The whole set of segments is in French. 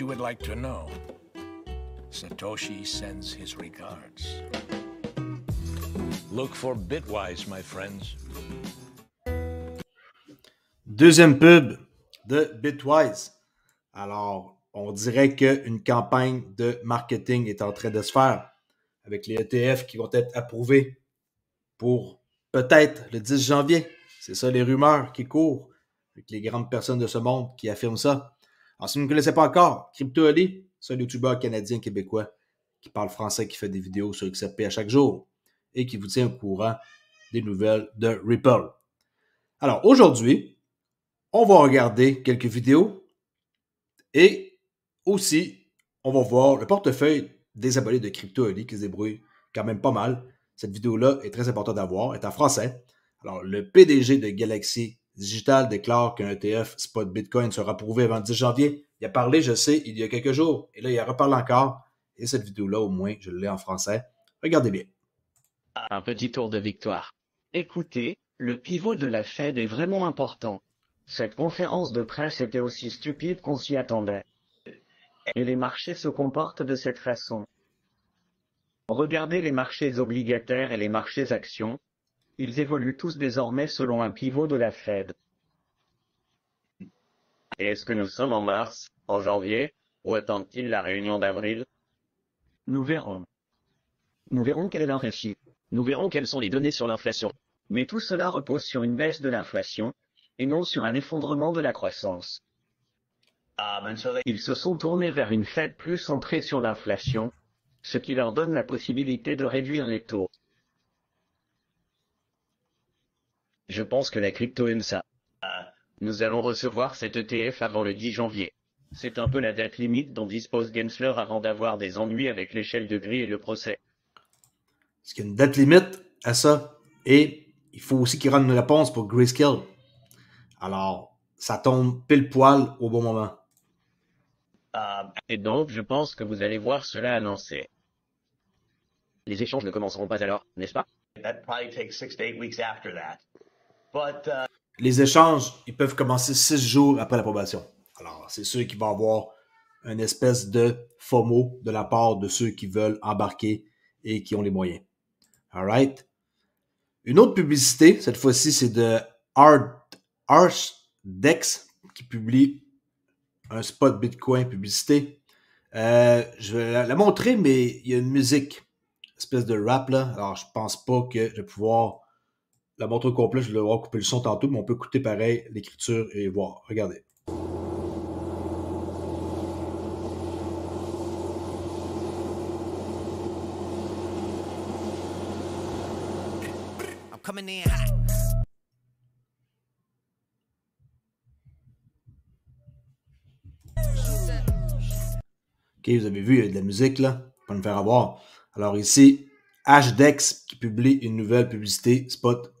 you would like to know. sends his regards. Look for Bitwise, my friends. Deuxième pub de Bitwise. Alors, on dirait qu'une campagne de marketing est en train de se faire avec les ETF qui vont être approuvés pour peut-être le 10 janvier. C'est ça les rumeurs qui courent avec les grandes personnes de ce monde qui affirment ça. Alors, si vous ne connaissez pas encore, Crypto c'est un youtubeur canadien québécois qui parle français, qui fait des vidéos sur XRP à chaque jour et qui vous tient au courant des nouvelles de Ripple. Alors, aujourd'hui, on va regarder quelques vidéos et aussi, on va voir le portefeuille des abonnés de Crypto qui se débrouille quand même pas mal. Cette vidéo-là est très importante à voir, est en français. Alors, le PDG de Galaxy Digital déclare qu'un ETF spot Bitcoin sera approuvé avant le 10 janvier. Il a parlé, je sais, il y a quelques jours. Et là, il en reparle encore. Et cette vidéo-là, au moins, je l'ai en français. Regardez bien. Un petit tour de victoire. Écoutez, le pivot de la Fed est vraiment important. Cette conférence de presse était aussi stupide qu'on s'y attendait. Et les marchés se comportent de cette façon. Regardez les marchés obligataires et les marchés actions, ils évoluent tous désormais selon un pivot de la Fed. Et est-ce que nous sommes en mars, en janvier, ou attend-il la réunion d'avril Nous verrons. Nous verrons quel est leur Nous verrons quelles sont les données sur l'inflation. Mais tout cela repose sur une baisse de l'inflation, et non sur un effondrement de la croissance. Ah, Ils se sont tournés vers une Fed plus centrée sur l'inflation, ce qui leur donne la possibilité de réduire les taux. Je pense que la crypto aime ça. Euh, nous allons recevoir cet ETF avant le 10 janvier. C'est un peu la date limite dont dispose Gensler avant d'avoir des ennuis avec l'échelle de gris et le procès. Est-ce une date limite à ça? Et il faut aussi qu'il rende une réponse pour Grayscale. Alors, ça tombe pile poil au bon moment. Euh, et donc je pense que vous allez voir cela annoncé. Les échanges ne commenceront pas alors, n'est-ce pas? Uh, les échanges, ils peuvent commencer six jours après l'approbation. Alors, c'est sûr qu'il va y avoir une espèce de FOMO de la part de ceux qui veulent embarquer et qui ont les moyens. All right? Une autre publicité, cette fois-ci, c'est de Dex qui publie un spot Bitcoin publicité. Euh, je vais la, montrer, mais il y a une musique, espèce de rap là. Alors, je pense pas que je vais pouvoir la montre complète, je vais devoir couper le son tantôt, mais on peut écouter pareil l'écriture et voir. Regardez. Ok, vous avez vu, il y a de la musique là, pour me faire avoir. Alors ici, HDEX qui publie une nouvelle publicité spot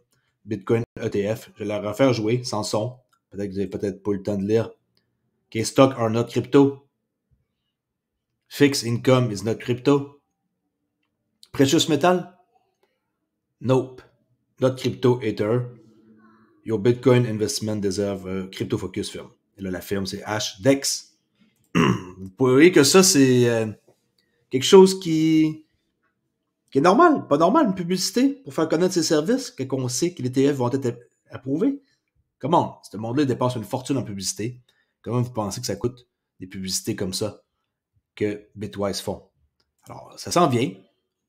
Bitcoin ETF. Je vais la refaire jouer sans son. Peut-être que vous n'avez peut-être pas le temps de lire. Qui stock are not crypto. Fixed income is not crypto. Precious metal? Nope. Not crypto ether. Your Bitcoin investment deserve crypto focus firm. Et là, la firme, c'est HDEX. Vous voyez que ça, c'est euh, quelque chose qui qui est normal, pas normal, une publicité pour faire connaître ses services, qu'on sait que les TF vont être approuvés. Comment? Ce monde-là dépense une fortune en publicité. Comment vous pensez que ça coûte des publicités comme ça que Bitwise font? Alors, ça s'en vient.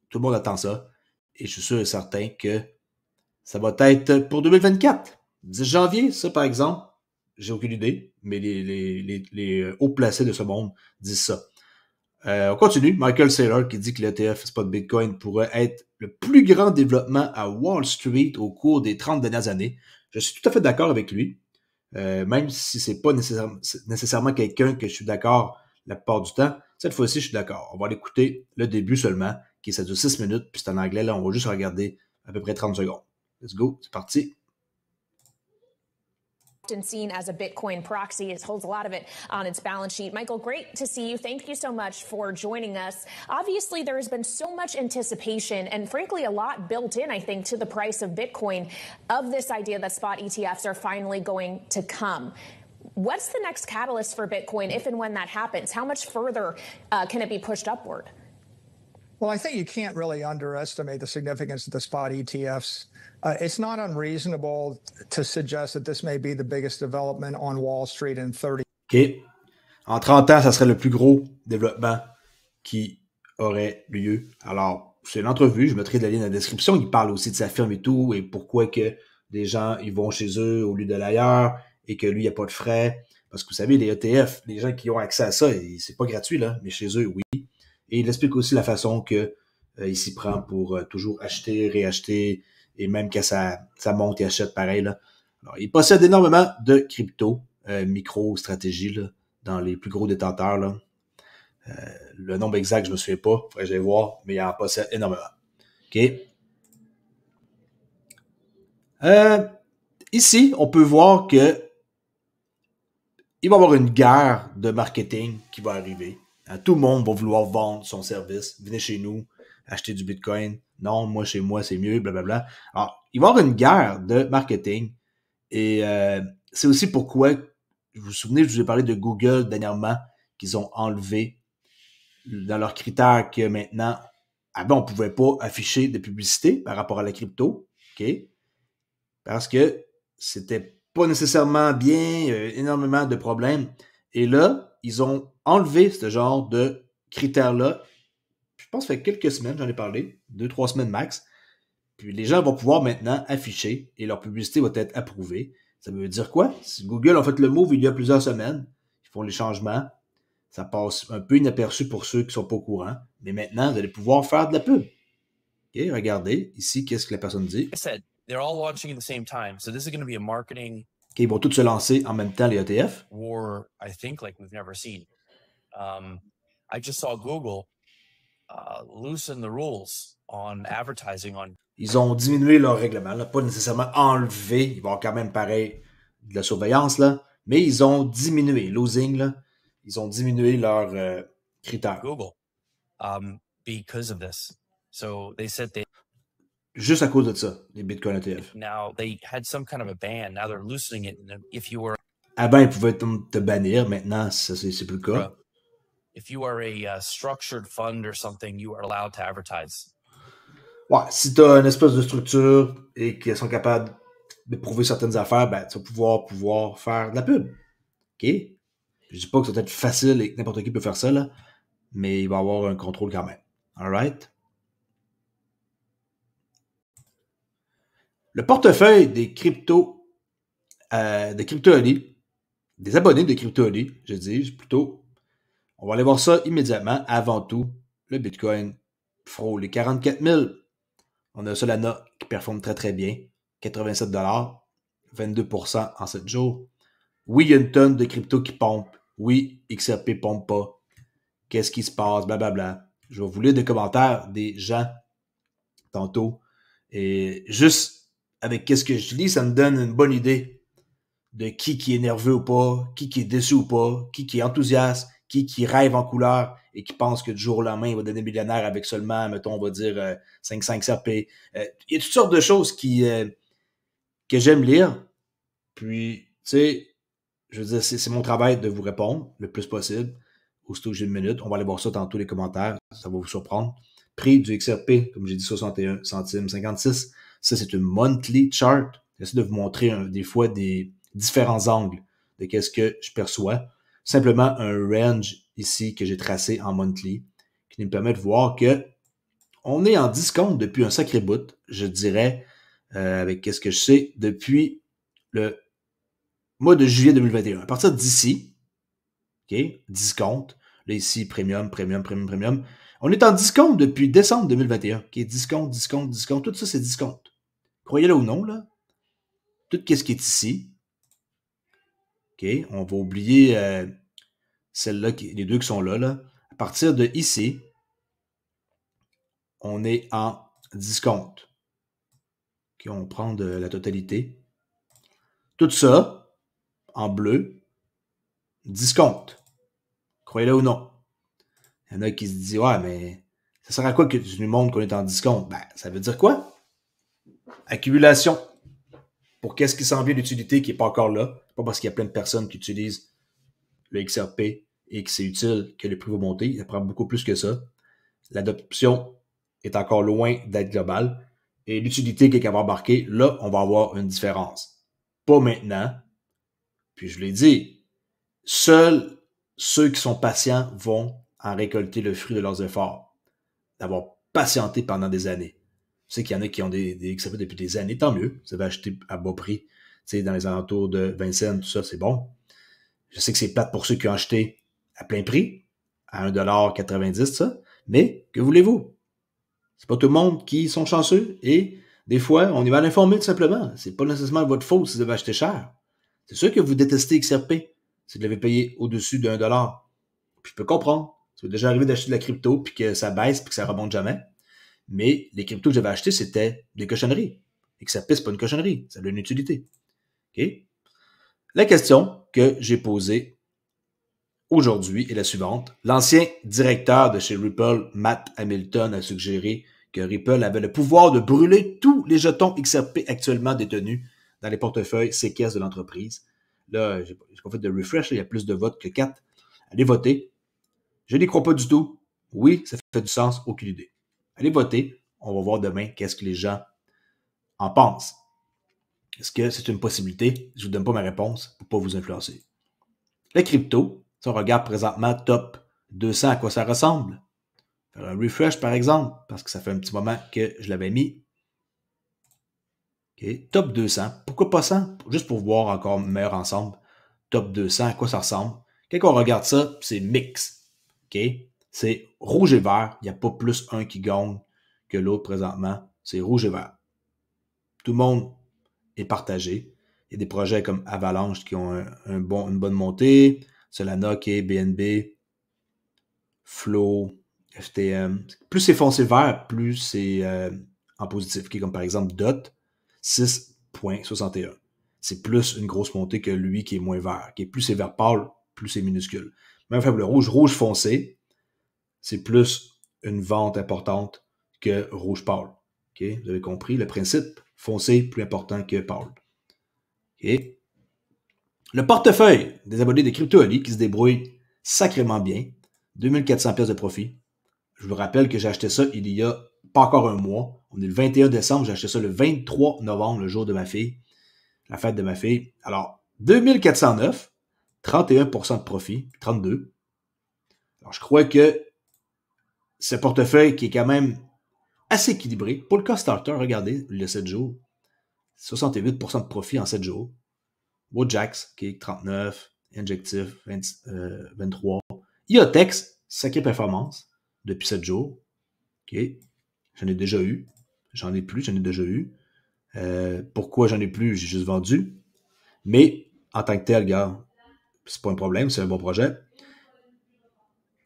Tout le monde attend ça. Et je suis sûr et certain que ça va être pour 2024. 10 janvier, ça, par exemple, j'ai aucune idée, mais les, les euh, hauts placés de ce monde disent ça. Euh, on continue. Michael Saylor qui dit que l'ETF spot Bitcoin pourrait être le plus grand développement à Wall Street au cours des 30 dernières années. Je suis tout à fait d'accord avec lui, euh, même si c'est pas nécessairement quelqu'un que je suis d'accord la plupart du temps. Cette fois-ci, je suis d'accord. On va l'écouter le début seulement, qui est ça dure 6 minutes, puis c'est en anglais. Là, on va juste regarder à peu près 30 secondes. Let's go, c'est parti. often seen as a Bitcoin proxy. It holds a lot of it on its balance sheet. Michael, great to see you. Thank you so much for joining us. Obviously, there has been so much anticipation and, frankly, a lot built in, I think, to the price of Bitcoin of this idea that spot ETFs are finally going to come. What's the next catalyst for Bitcoin if and when that happens? How much further uh, can it be pushed upward? Well, I think you can't really underestimate the significance of the spot ETFs. Uh, it's not unreasonable to suggest that this may be the biggest development on Wall Street in 30 OK. En 30 ans, ça serait le plus gros développement qui aurait lieu. Alors, c'est une entrevue, je mettrai la ligne dans la description. Il parle aussi de sa firme et tout, et pourquoi que des gens ils vont chez eux au lieu de l'ailleurs, et que lui, il n'y a pas de frais. Parce que vous savez, les ETF, les gens qui ont accès à ça, c'est pas gratuit, là, mais chez eux, oui. Et il explique aussi la façon que euh, il s'y prend pour euh, toujours acheter, réacheter, et même que ça, ça monte, et achète pareil. il possède énormément de crypto, euh, micro stratégie dans les plus gros détenteurs. le nombre exact, je ne me souviens pas, faudrait que voir, mais il en possède énormément. OK? ici, on peut voir que il va y avoir une guerre de marketing qui va arriver tout le monde va vouloir vendre son service. Venez chez nous, acheter du Bitcoin. Non, moi chez moi, c'est mieux, blablabla. Alors, il va y avoir une guerre de marketing. Et euh, c'est aussi pourquoi, vous vous souvenez, je vous ai parlé de Google dernièrement, qu'ils ont enlevé dans leurs critères que maintenant, ah ben, on pouvait pas afficher de publicité par rapport à la crypto. OK? Parce que c'était pas nécessairement bien, euh, énormément de problèmes. Et là, ils ont enlever ce genre de critères-là. Je pense que ça fait quelques semaines, j'en ai parlé, deux, trois semaines max. Puis les gens vont pouvoir maintenant afficher et leur publicité va être approuvée. Ça veut dire quoi? Si Google a fait le move il y a plusieurs semaines, ils font les changements, ça passe un peu inaperçu pour ceux qui sont pas au courant, mais maintenant, vous allez pouvoir faire de la pub. regardez ici, qu'est-ce que la personne dit. ils vont tous se lancer en même temps les ETF. I think, like we've never seen. Um, I just saw Google uh, loosen the rules on advertising on. Ils ont diminué leur règlement, là, pas nécessairement enlevé. Ils vont quand même pareil de la surveillance là, mais ils ont diminué losing là. Ils ont diminué leurs euh, critères. Google, um, because of this, so they said they. Juste à cause de ça, les Bitcoin ETF. Now they had some kind of a ban. Now they're loosening it. If you were. Ah ben ils pouvaient te bannir. Maintenant, ça c'est plus le cas a uh, structured fund or something, you are allowed to advertise. Ouais, si tu as une espèce de structure et qui sont capables de prouver certaines affaires, ben, tu vas pouvoir, pouvoir faire de la pub. OK? Je dis pas que ça va être facile et que n'importe qui peut faire ça, là, mais il va avoir un contrôle quand même. All right? Le portefeuille des crypto, euh, des crypto des abonnés de crypto je dis plutôt, on va aller voir ça immédiatement. Avant tout, le Bitcoin frôle les 44 000. On a Solana qui performe très très bien. 87 22 en 7 jours. Oui, il y a une tonne de crypto qui pompe. Oui, XRP pompe pas. Qu'est-ce qui se passe? Blablabla. Je vais vous lire des commentaires des gens tantôt. Et juste avec qu'est-ce que je lis, ça me donne une bonne idée de qui qui est nerveux ou pas, qui qui est déçu ou pas, qui qui est enthousiaste, qui, qui rêve en couleur et qui pense que du jour au lendemain, il va devenir millionnaire avec seulement, mettons, on va dire 5, 5 CRP. il y a toutes sortes de choses qui, euh, que j'aime lire. Puis, tu sais, je veux dire, c'est mon travail de vous répondre le plus possible. Aussitôt que j'ai une minute, on va aller voir ça dans tous les commentaires. Ça va vous surprendre. Prix du XRP, comme j'ai dit, 61 centimes 56. Ça, c'est une monthly chart. J'essaie de vous montrer euh, des fois des différents angles de qu'est-ce que je perçois simplement un range ici que j'ai tracé en monthly qui me permet de voir que on est en discount depuis un sacré bout, je dirais, euh, avec qu'est-ce que je sais, depuis le mois de juillet 2021. À partir d'ici, OK, discount, là ici, premium, premium, premium, premium, on est en discount depuis décembre 2021, OK, discount, discount, discount, tout ça c'est discount. Croyez-le ou non, là, tout ce qui est ici, OK? On va oublier euh, celle-là, les deux qui sont là, là. À partir de ici, on est en discount. Okay? On prend de euh, la totalité. Tout ça, en bleu, discount. Croyez-le ou non. Il y en a qui se disent Ouais, mais ça sert à quoi que tu nous montres qu'on est en discount? Ben, ça veut dire quoi? Accumulation pour qu'est-ce qui s'en vient d'utilité qui n'est pas encore là. Pas parce qu'il y a plein de personnes qui utilisent le XRP et que c'est utile que le prix va monter. Il prend beaucoup plus que ça. L'adoption est encore loin d'être globale. Et l'utilité qui est avoir embarquer, là, on va avoir une différence. Pas maintenant. Puis je l'ai dit, seuls ceux qui sont patients vont en récolter le fruit de leurs efforts, d'avoir patienté pendant des années. Je sais qu'il y en a qui ont des, des depuis des années, tant mieux. Ça va acheter à bas prix, dans les alentours de 20 tout ça, c'est bon. Je sais que c'est plate pour ceux qui ont acheté à plein prix, à 1,90$, ça. Mais que voulez-vous? C'est pas tout le monde qui sont chanceux et des fois, on va à informé tout simplement. C'est pas nécessairement votre faute si vous avez acheté cher. C'est sûr que vous détestez XRP si vous l'avez payé au-dessus d'un dollar. Puis je peux comprendre. C'est déjà arrivé d'acheter de la crypto puis que ça baisse puis que ça remonte jamais mais les cryptos que j'avais achetés, c'était des cochonneries. Et que ça pisse pas une cochonnerie, ça a une utilité. La question que j'ai posée aujourd'hui est la suivante. L'ancien directeur de chez Ripple, Matt Hamilton, a suggéré que Ripple avait le pouvoir de brûler tous les jetons XRP actuellement détenus dans les portefeuilles séquestres de l'entreprise. Là, j'ai pas fait de refresh, il y a plus de votes que 4. Allez voter. Je n'y crois pas du tout. Oui, ça fait du sens, aucune idée allez voter. On va voir demain qu'est-ce que les gens en pensent. Est-ce que c'est une possibilité? Je ne vous donne pas ma réponse pour ne pas vous influencer. La crypto, si on regarde présentement top 200, à quoi ça ressemble? Faire un refresh, par exemple, parce que ça fait un petit moment que je l'avais mis. Top 200. Pourquoi pas 100? Juste pour voir encore meilleur ensemble. Top 200, à quoi ça ressemble? Quand on regarde ça, c'est mix. ok? C'est rouge et vert. Il n'y a pas plus un qui gagne que l'autre présentement. C'est rouge et vert. Tout le monde est partagé. Il y a des projets comme Avalanche qui ont une bonne montée. Solana qui est BNB, Flow, FTM. Plus c'est foncé vert, plus c'est euh, en positif, qui comme par exemple DOT 6.61. C'est plus une grosse montée que lui qui est moins vert. Qui est plus c'est vert pâle, plus c'est minuscule. Même faible rouge, rouge foncé, c'est plus une vente importante que rouge Paul Vous avez compris le principe foncé plus important que Paul Le portefeuille des abonnés des Ali qui se débrouille sacrément bien, 2400 pièces de profit. Je vous rappelle que j'ai acheté ça il y a pas encore un mois. On est le 21 décembre, j'ai acheté ça le 23 novembre, le jour de ma fille, la fête de ma fille. Alors, 2409, 31% de profit, 32. Alors, je crois que ce portefeuille qui est quand même assez équilibré. Pour le cas starter, regardez, le 7 jours, 68% de profit en 7 jours. Woodjacks qui 39, Injectif, 23 23. Iotex, sacrée performance depuis 7 jours. OK. J'en ai déjà eu. J'en ai plus, j'en ai déjà eu. Euh, pourquoi j'en ai plus? J'ai juste vendu. Mais en tant que tel, gars, c'est pas un problème, c'est un bon projet.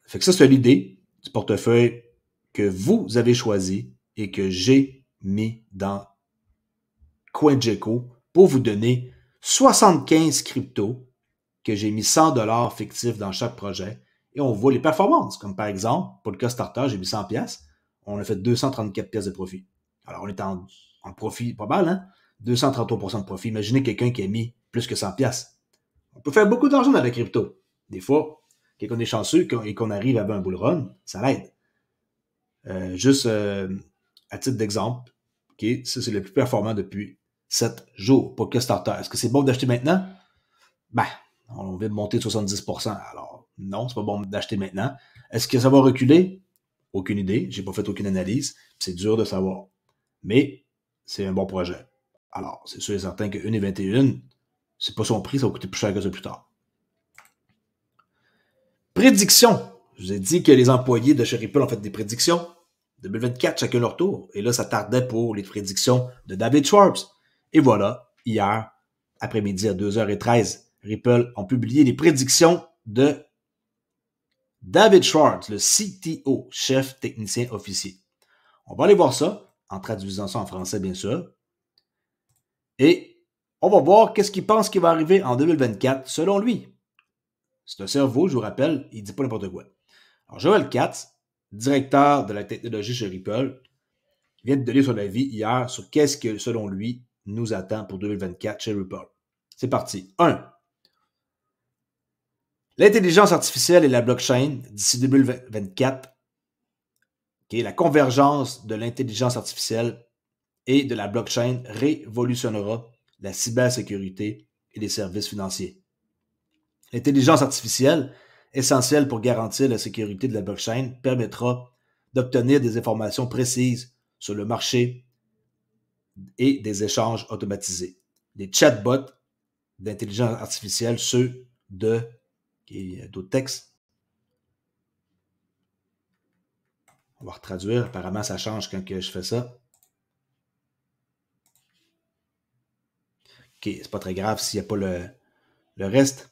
Fait que ça, c'est l'idée du portefeuille que vous avez choisi et que j'ai mis dans CoinGecko pour vous donner 75 cryptos que j'ai mis 100 dollars fictifs dans chaque projet et on voit les performances. Comme par exemple, pour le cas starter, j'ai mis 100 pièces, on a fait 234 pièces de profit. Alors on est en, en profit pas mal, hein? 233 de profit. Imaginez quelqu'un qui a mis plus que 100 pièces. On peut faire beaucoup d'argent dans la crypto. Des fois, quand on est chanceux et qu'on arrive à un bull run, ça l'aide. Euh, juste euh, à titre d'exemple, ça c'est le plus performant depuis 7 jours pour que starter. Est-ce que c'est bon d'acheter maintenant? Ben, on vient de monter de 70%. Alors, non, c'est pas bon d'acheter maintenant. Est-ce que ça va reculer? Aucune idée. J'ai pas fait aucune analyse. C'est dur de savoir. Mais c'est un bon projet. Alors, c'est sûr et certain que 1,21, c'est pas son prix, ça va coûter plus cher que ça plus tard. Prédictions. Je vous ai dit que les employés de chez Ripple ont fait des prédictions. 2024, chacun leur tour. Et là, ça tardait pour les prédictions de David Schwartz. Et voilà, hier, après-midi à 2h13, Ripple ont publié les prédictions de David Schwartz, le CTO, chef technicien officier. On va aller voir ça, en traduisant ça en français, bien sûr. Et on va voir qu'est-ce qu'il pense qu'il va arriver en 2024, selon lui. C'est un cerveau, je vous rappelle, il ne dit pas n'importe quoi. Alors, Joël Katz, directeur de la technologie chez Ripple, vient de donner son avis hier sur qu'est-ce que, selon lui, nous attend pour 2024 chez Ripple. C'est parti. 1. L'intelligence artificielle et la blockchain d'ici 2024. est la convergence de l'intelligence artificielle et de la blockchain révolutionnera la cybersécurité et les services financiers. L'intelligence artificielle, essentielle pour garantir la sécurité de la blockchain, permettra d'obtenir des informations précises sur le marché et des échanges automatisés. Les chatbots d'intelligence artificielle, ceux de d'autres textes. On va retraduire. Apparemment, ça change quand je fais ça. OK, c'est pas très grave s'il n'y a pas le reste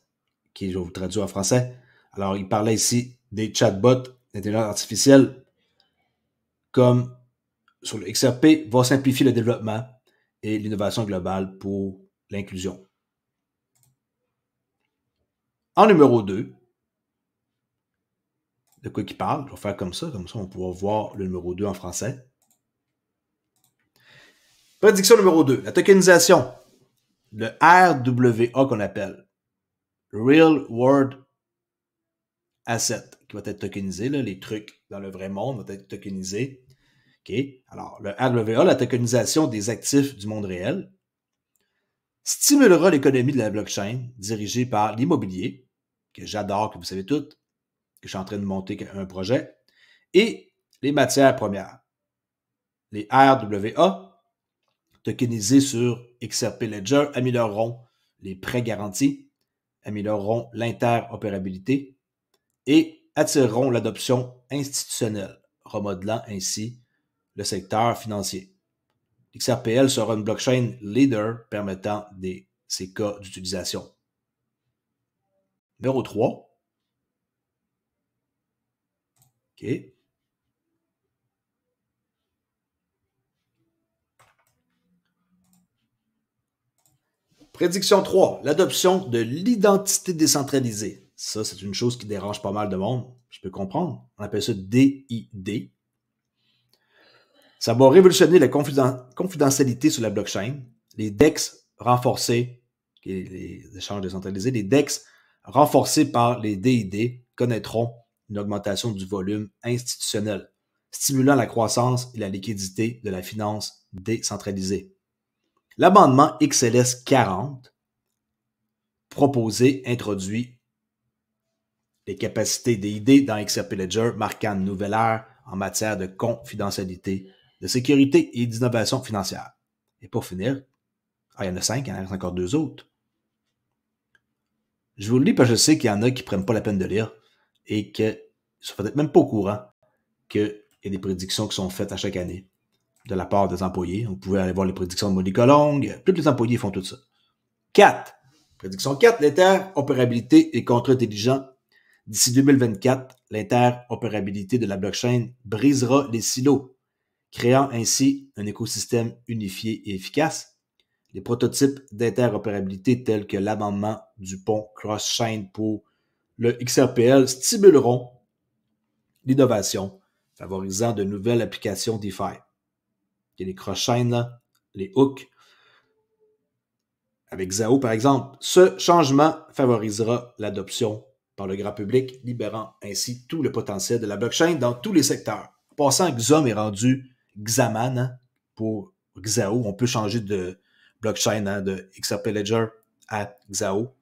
qui je vais vous traduire en français. Alors, il parlait ici des chatbots d'intelligence artificielle comme sur le XRP va simplifier le développement et l'innovation globale pour l'inclusion. En numéro 2, de quoi il parle, je vais faire comme ça, comme ça on pourra voir le numéro 2 en français. Prédiction numéro 2, la tokenisation, le RWA qu'on appelle. Real World Asset qui va être tokenisé, les trucs dans le vrai monde vont être tokenisés. Alors, le RWA, la tokenisation des actifs du monde réel, stimulera l'économie de la blockchain dirigée par l'immobilier, que j'adore, que vous savez toutes, que je suis en train de monter un projet, et les matières premières. Les RWA, tokenisés sur XRP Ledger, amélioreront les prêts garantis amélioreront l'interopérabilité et attireront l'adoption institutionnelle, remodelant ainsi le secteur financier. XRPL sera une blockchain leader permettant des, ces cas d'utilisation. Numéro 3. OK. Prédiction 3, l'adoption de l'identité décentralisée. Ça, c'est une chose qui dérange pas mal de monde. Je peux comprendre. On appelle ça DID. Ça va révolutionner la confidentialité sur la blockchain. Les DEX renforcés, les échanges décentralisés, les DEX renforcés par les DID connaîtront une augmentation du volume institutionnel, stimulant la croissance et la liquidité de la finance décentralisée. L'amendement XLS 40 proposé introduit les capacités DID dans XRP Ledger marquant une nouvelle ère en matière de confidentialité, de sécurité et d'innovation financière. Et pour finir, ah, il y en a cinq, il y en a encore deux autres. Je vous le lis parce que je sais qu'il y en a qui ne prennent pas la peine de lire et qu'ils ne sont peut-être même pas au courant qu'il y a des prédictions qui sont faites à chaque année de la part des employés. Vous pouvez aller voir les prédictions de Monica Long. Tous les employés font tout ça. 4. Prédiction 4, l'interopérabilité et contre intelligent. D'ici 2024, l'interopérabilité de la blockchain brisera les silos, créant ainsi un écosystème unifié et efficace. Les prototypes d'interopérabilité tels que l'amendement du pont cross-chain pour le XRPL stimuleront l'innovation, favorisant de nouvelles applications DeFi. Il y les cross les hooks. Avec Zao, par exemple, ce changement favorisera l'adoption par le grand public, libérant ainsi tout le potentiel de la blockchain dans tous les secteurs. passant, Xom est rendu Xaman hein, pour Xao. On peut changer de blockchain hein, de XRP Ledger à Xao.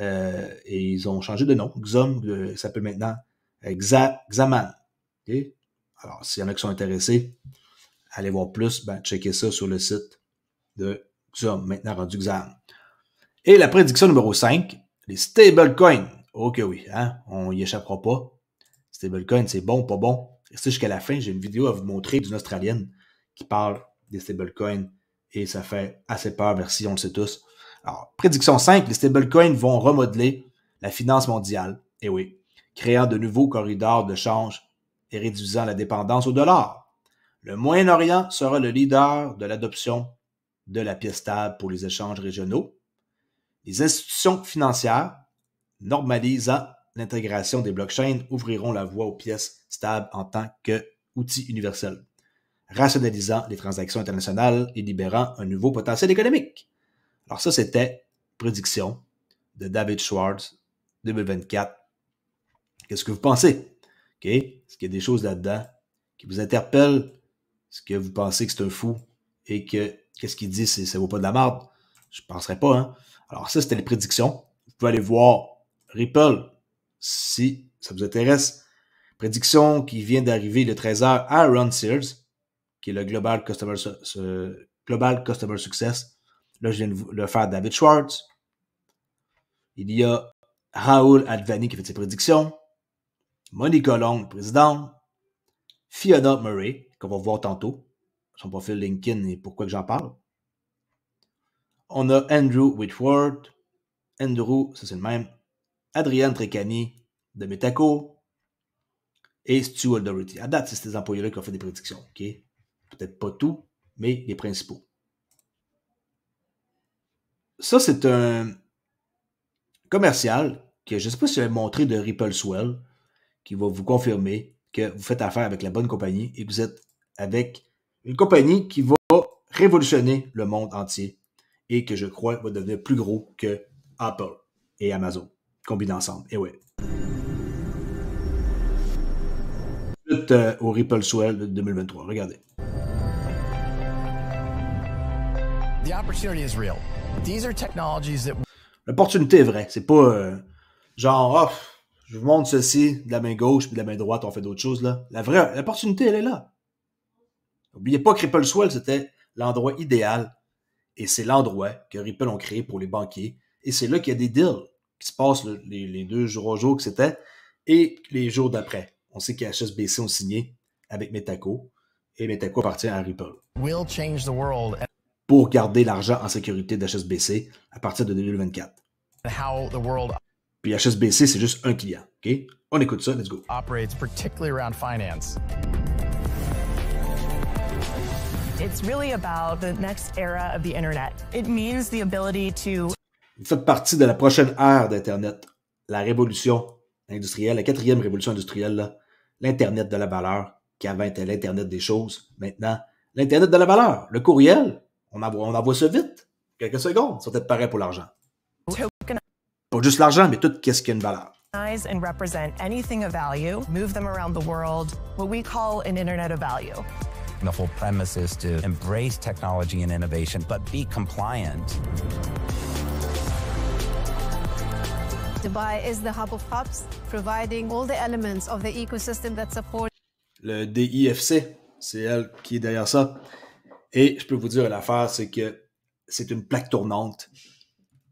Euh, et ils ont changé de nom. Xom euh, s'appelle maintenant Xa, Xaman. Alors, s'il y en a qui sont intéressés, allez voir plus, ben, checkez ça sur le site de XOM, maintenant rendu XAM. Et la prédiction numéro 5, les stablecoins. Ok, oui, hein, on y échappera pas. Stablecoins, c'est bon, pas bon. Restez jusqu'à la fin, j'ai une vidéo à vous montrer d'une Australienne qui parle des stablecoins et ça fait assez peur, merci, on le sait tous. Alors, prédiction 5, les stablecoins vont remodeler la finance mondiale, et eh oui, créant de nouveaux corridors de change et réduisant la dépendance au dollar. Le Moyen-Orient sera le leader de l'adoption de la pièce stable pour les échanges régionaux. Les institutions financières normalisant l'intégration des blockchains ouvriront la voie aux pièces stables en tant qu'outil universel, rationalisant les transactions internationales et libérant un nouveau potentiel économique. Alors ça, c'était prédiction de David Schwartz 2024. Qu'est-ce que vous pensez? Est-ce qu'il y a des choses là-dedans qui vous interpellent? Est-ce que vous pensez que c'est un fou et que qu'est-ce qu'il dit, c'est ça vaut pas de la merde? Je penserais pas, hein. Alors, ça, c'était les prédictions. Vous pouvez aller voir Ripple si ça vous intéresse. Prédiction qui vient d'arriver le 13h à Ron Sears, qui est le Global Customer, Global Customer Success. Là, je viens de le faire David Schwartz. Il y a Raoul Advani qui fait ses prédictions. Monique Long, présidente. Fiona Murray, qu'on va voir tantôt, son profil LinkedIn et pourquoi que j'en parle. On a Andrew Whitford, Andrew, ça c'est le même, Adrienne Trecani de Metaco et Stuart Doherty. À date, c'est ces employés-là qui ont fait des prédictions. ok Peut-être pas tout, mais les principaux. Ça, c'est un commercial que je ne sais pas si montrer de Ripple Swell qui va vous confirmer que vous faites affaire avec la bonne compagnie et que vous êtes avec une compagnie qui va révolutionner le monde entier et que je crois va devenir plus gros que Apple et Amazon combinés ensemble. Et ouais. Euh, au Ripple Swell de 2023. Regardez. L'opportunité est vraie. C'est pas euh, genre, oh, je vous montre ceci de la main gauche puis de la main droite, on fait d'autres choses. là. La vraie l'opportunité, elle est là. N'oubliez pas que Swell, c'était l'endroit idéal et c'est l'endroit que Ripple ont créé pour les banquiers. Et c'est là qu'il y a des deals qui se passent les, deux jours, jours que c'était et les jours d'après. On sait qu'HSBC ont signé avec Metaco et Metaco appartient à Ripple. Pour garder l'argent en sécurité d'HSBC à partir de 2024. Puis HSBC, c'est juste un client. OK? On écoute ça, let's go. It's really about the next era of the internet. It means the ability to Vous faites partie de la prochaine ère d'Internet, la révolution industrielle, la quatrième révolution industrielle, l'Internet de la valeur, qui avant était l'Internet des choses, maintenant l'Internet de la valeur, le courriel, on envoie, on envoie ça vite, quelques secondes, ça peut être pareil pour l'argent. Pas juste l'argent, mais tout qu'est-ce qui une valeur. and represent anything of value, move them around the world, what we call an internet of value. The whole premise is to embrace technology and innovation, but be compliant. Dubai is the hub of hubs, providing all the elements of the ecosystem that support. Le DIFC, c'est elle qui est derrière ça. Et je peux vous dire l'affaire, c'est que c'est une plaque tournante.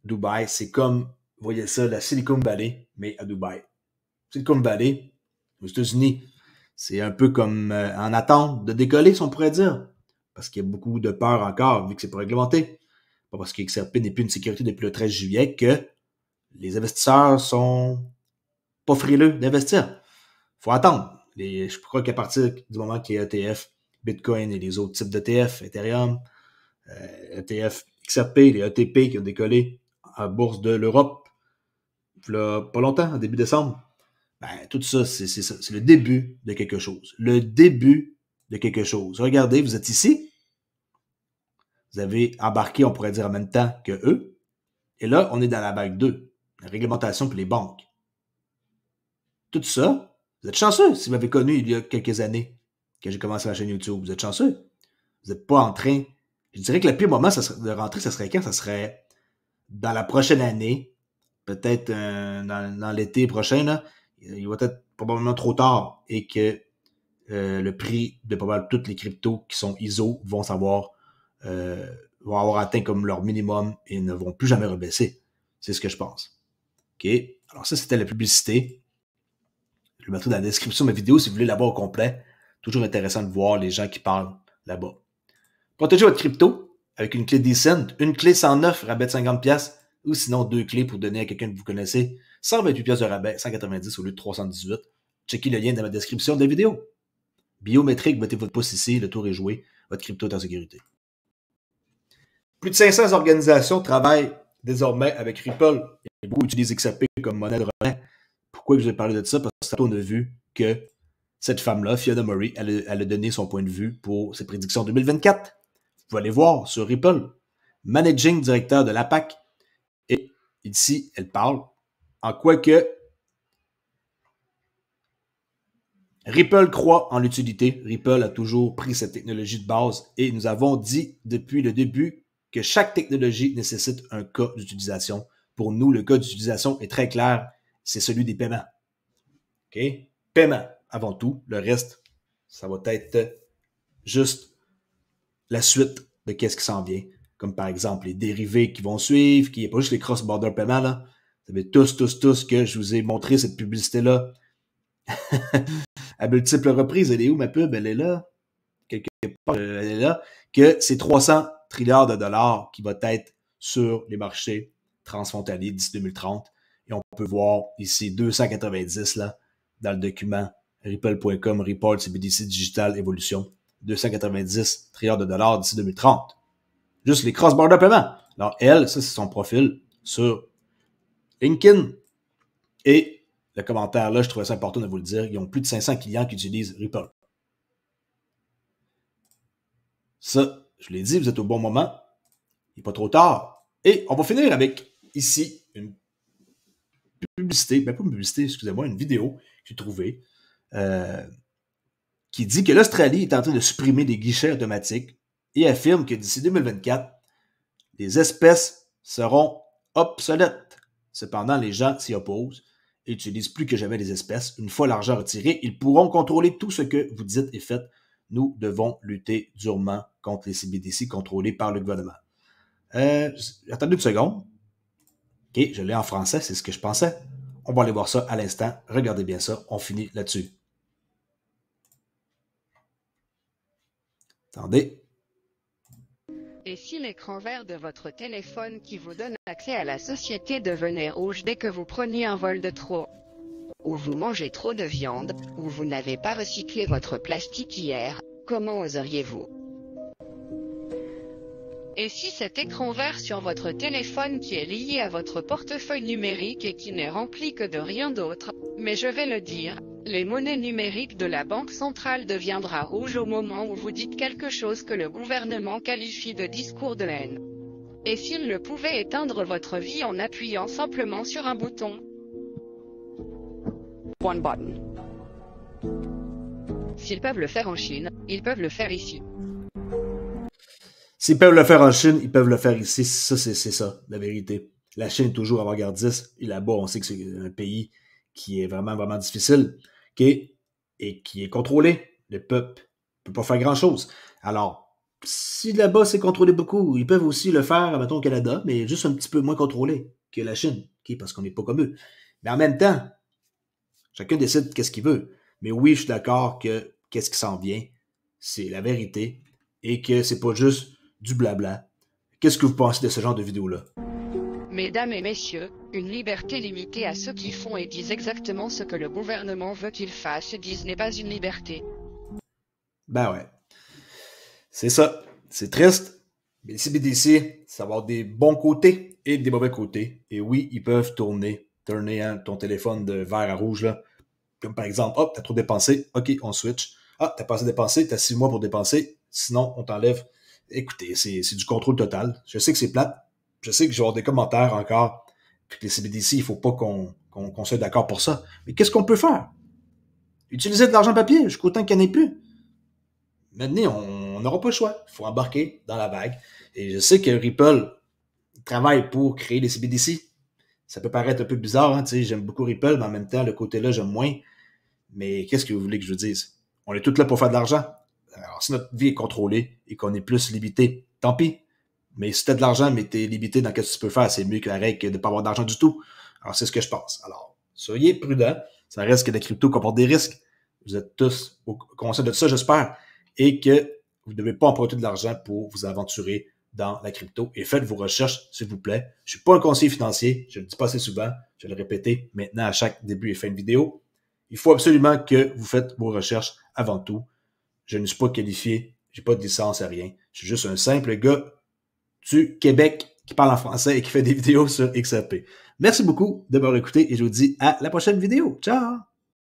Dubaï, c'est comme, voyez ça, la Silicon Valley, mais à Dubaï. Silicon Valley, aux États-Unis, c'est un peu comme euh, en attente de décoller, si on pourrait dire. Parce qu'il y a beaucoup de peur encore, vu que c'est pas réglementé. Pas parce que XRP n'est plus une sécurité depuis le 13 juillet que les investisseurs sont pas frileux d'investir. Faut attendre. je crois qu'à partir du moment qu'il y a ETF, Bitcoin et les autres types d'ETF, Ethereum, ETF euh, e XRP, les ETP qui ont décollé à bourse de l'Europe, il pas longtemps, début décembre, ben, tout ça, c'est C'est le début de quelque chose. Le début de quelque chose. Regardez, vous êtes ici. Vous avez embarqué, on pourrait dire en même temps que eux. Et là, on est dans la bague 2, la réglementation pour les banques. Tout ça, vous êtes chanceux si vous m'avez connu il y a quelques années, quand j'ai commencé la chaîne YouTube. Vous êtes chanceux. Vous n'êtes pas en train. Je dirais que le pire moment de rentrer, ça serait quand? Ça serait dans la prochaine année, peut-être euh, dans, dans l'été prochain, là, euh, il va être probablement trop tard et que euh, le prix de probablement toutes les cryptos qui sont ISO vont savoir, euh, vont avoir atteint comme leur minimum et ne vont plus jamais rebaisser. C'est ce que je pense. OK? Alors, ça, c'était la publicité. Je vais mettre dans la description de ma vidéo si vous voulez la voir au complet. Toujours intéressant de voir les gens qui parlent là-bas. Protégez votre crypto avec une clé decent, une clé 109, rabais de 50$, ou sinon deux clés pour donner à quelqu'un que vous connaissez. 128 pièces de rabais, 190 au lieu de 318. Checkez le lien dans la description de la vidéo. Biométrique, mettez votre pouce ici, le tour est joué, votre crypto est en sécurité. Plus de 500 organisations travaillent désormais avec Ripple. Et beaucoup utilisent XRP comme monnaie de relais. Pourquoi je vous parler parlé de ça? Parce que on a vu que cette femme-là, Fiona Murray, elle, a donné son point de vue pour ses prédictions 2024. Vous pouvez aller voir sur Ripple, managing directeur de l'APAC. Et ici, elle parle en quoi que Ripple croit en l'utilité. Ripple a toujours pris cette technologie de base et nous avons dit depuis le début que chaque technologie nécessite un cas d'utilisation. Pour nous, le cas d'utilisation est très clair, c'est celui des paiements. OK? Paiement avant tout. Le reste, ça va être juste la suite de qu'est-ce qui s'en vient. Comme par exemple les dérivés qui vont suivre, qui n'est pas juste les cross-border paiements, là, vous savez tous, tous, tous que je vous ai montré cette publicité-là à multiples reprises. Elle est où ma pub? Elle est là. Quelque part, euh, elle est là. Que c'est 300 trilliards de dollars qui va être sur les marchés transfrontaliers d'ici 2030. Et on peut voir ici 290 là, dans le document ripple.com, report CBDC Digital Evolution. 290 trilliards de dollars d'ici 2030. Juste les cross-border paiements. Alors, elle, ça, c'est son profil sur LinkedIn. Et le commentaire là, je trouvais ça important de vous le dire, ils ont plus de 500 clients qui utilisent Ripple. Ça, je l'ai dit, vous êtes au bon moment. Il n'est pas trop tard. Et on va finir avec ici une publicité, ben pas une publicité, excusez-moi, une vidéo que j'ai trouvée euh, qui dit que l'Australie est en train de supprimer des guichets automatiques et affirme que d'ici 2024, les espèces seront obsolètes. Cependant, les gens s'y opposent et utilisent plus que jamais les espèces. Une fois l'argent retiré, ils pourront contrôler tout ce que vous dites et faites. Nous devons lutter durement contre les CBDC contrôlés par le gouvernement. Euh, attendez une seconde. OK, je l'ai en français, c'est ce que je pensais. On va aller voir ça à l'instant. Regardez bien ça. On finit là-dessus. Attendez et si l'écran vert de votre téléphone qui vous donne accès à la société devenait rouge dès que vous preniez un vol de trop Ou vous mangez trop de viande, ou vous n'avez pas recyclé votre plastique hier, comment oseriez-vous et si cet écran vert sur votre téléphone qui est lié à votre portefeuille numérique et qui n'est rempli que de rien d'autre, mais je vais le dire, les monnaies numériques de la Banque centrale deviendra rouge au moment où vous dites quelque chose que le gouvernement qualifie de discours de haine. Et s'ils ne pouvaient éteindre votre vie en appuyant simplement sur un bouton One button. S'ils peuvent le faire en Chine, ils peuvent le faire ici. S'ils peuvent le faire en Chine, ils peuvent le faire ici. Ça, c'est ça, la vérité. La Chine est toujours avant-gardiste. Et là-bas, on sait que c'est un pays qui est vraiment, vraiment difficile et qui est contrôlé. Le peuple ne peut pas faire grand-chose. Alors, si là-bas c'est contrôlé beaucoup, ils peuvent aussi le faire, mettons, au Canada, mais juste un petit peu moins contrôlé que la Chine, qui parce qu'on n'est pas comme eux. Mais en même temps, chacun décide qu'est-ce qu'il veut. Mais oui, je suis d'accord que qu'est-ce qui s'en vient, c'est la vérité et que c'est pas juste du blabla. Qu'est-ce que vous pensez de ce genre de vidéo-là? Mesdames et messieurs, une liberté limitée à ceux qui font et disent exactement ce que le gouvernement veut qu'ils fassent et disent n'est pas une liberté. Ben ouais. C'est ça. C'est triste. Mais le CBDC, ça va avoir des bons côtés et des mauvais côtés. Et oui, ils peuvent tourner. Tourner hein, ton téléphone de vert à rouge, là. Comme par exemple, hop, oh, t'as trop dépensé. OK, on switch. Ah, t'as pas assez dépensé. T'as six mois pour dépenser. Sinon, on t'enlève. Écoutez, c'est du contrôle total. Je sais que c'est plate je sais que je vais avoir des commentaires encore, puis que les CBDC, il ne faut pas qu'on soit d'accord pour ça. Mais qu'est-ce qu'on peut faire? Utiliser de l'argent papier jusqu'au temps qu'il n'y en ait plus. Maintenant, on n'aura pas le choix. Il faut embarquer dans la vague. Et je sais que Ripple travaille pour créer des CBDC. Ça peut paraître un peu bizarre, hein, j'aime beaucoup Ripple, mais en même temps, le côté-là, j'aime moins. Mais qu'est-ce que vous voulez que je vous dise? On est tous là pour faire de l'argent. Alors, si notre vie est contrôlée et qu'on est plus limité, tant pis. Mais si de l'argent, mais tu limité dans ce que tu peux faire, c'est mieux que la règle de ne pas avoir d'argent du tout. Alors, c'est ce que je pense. Alors, soyez prudents. Ça reste que la crypto comporte des risques. Vous êtes tous au conseil de ça, j'espère. Et que vous ne devez pas emprunter de l'argent pour vous aventurer dans la crypto. Et faites vos recherches, s'il vous plaît. Je ne suis pas un conseiller financier. Je le dis pas assez souvent. Je vais le répéter maintenant à chaque début et fin de vidéo. Il faut absolument que vous faites vos recherches avant tout. Je ne suis pas qualifié. J'ai pas de licence à rien. Je suis juste un simple gars du Québec qui parle en français et qui fait des vidéos sur XRP. Merci beaucoup de m'avoir écouté et je vous dis à la prochaine vidéo. Ciao!